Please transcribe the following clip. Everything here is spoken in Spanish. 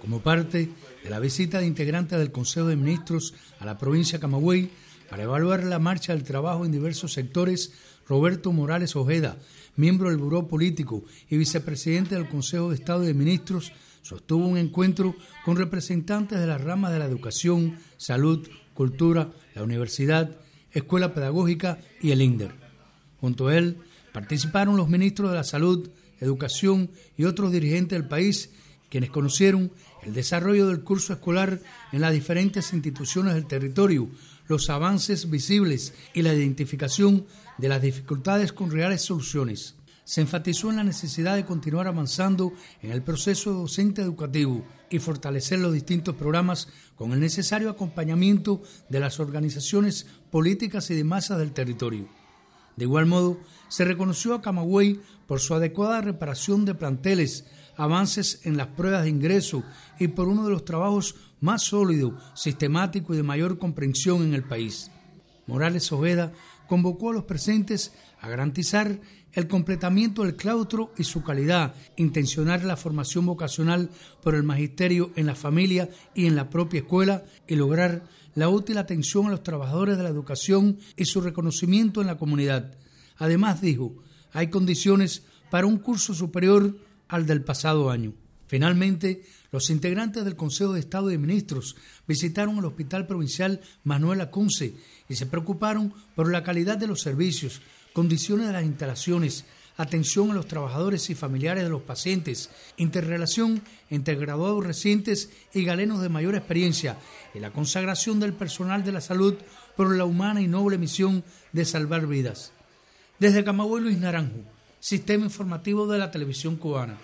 como parte de la visita de integrantes del Consejo de Ministros a la provincia de Camagüey para evaluar la marcha del trabajo en diversos sectores, Roberto Morales Ojeda, miembro del Buró Político y vicepresidente del Consejo de Estado de Ministros, sostuvo un encuentro con representantes de las ramas de la educación, salud, cultura, la universidad, escuela pedagógica y el INDER. Junto a él participaron los ministros de la salud, educación y otros dirigentes del país quienes conocieron el desarrollo del curso escolar en las diferentes instituciones del territorio, los avances visibles y la identificación de las dificultades con reales soluciones. Se enfatizó en la necesidad de continuar avanzando en el proceso docente educativo y fortalecer los distintos programas con el necesario acompañamiento de las organizaciones políticas y de masas del territorio. De igual modo, se reconoció a Camagüey por su adecuada reparación de planteles, avances en las pruebas de ingreso y por uno de los trabajos más sólidos, sistemático y de mayor comprensión en el país. Morales Oveda convocó a los presentes a garantizar el completamiento del claustro y su calidad, intencionar la formación vocacional por el magisterio en la familia y en la propia escuela y lograr la útil atención a los trabajadores de la educación y su reconocimiento en la comunidad. Además, dijo, hay condiciones para un curso superior al del pasado año. Finalmente, los integrantes del Consejo de Estado de Ministros visitaron el Hospital Provincial Manuel Acunce y se preocuparon por la calidad de los servicios, condiciones de las instalaciones, atención a los trabajadores y familiares de los pacientes, interrelación entre graduados recientes y galenos de mayor experiencia y la consagración del personal de la salud por la humana y noble misión de salvar vidas. Desde Camagüey Luis Naranjo, Sistema Informativo de la Televisión Cubana.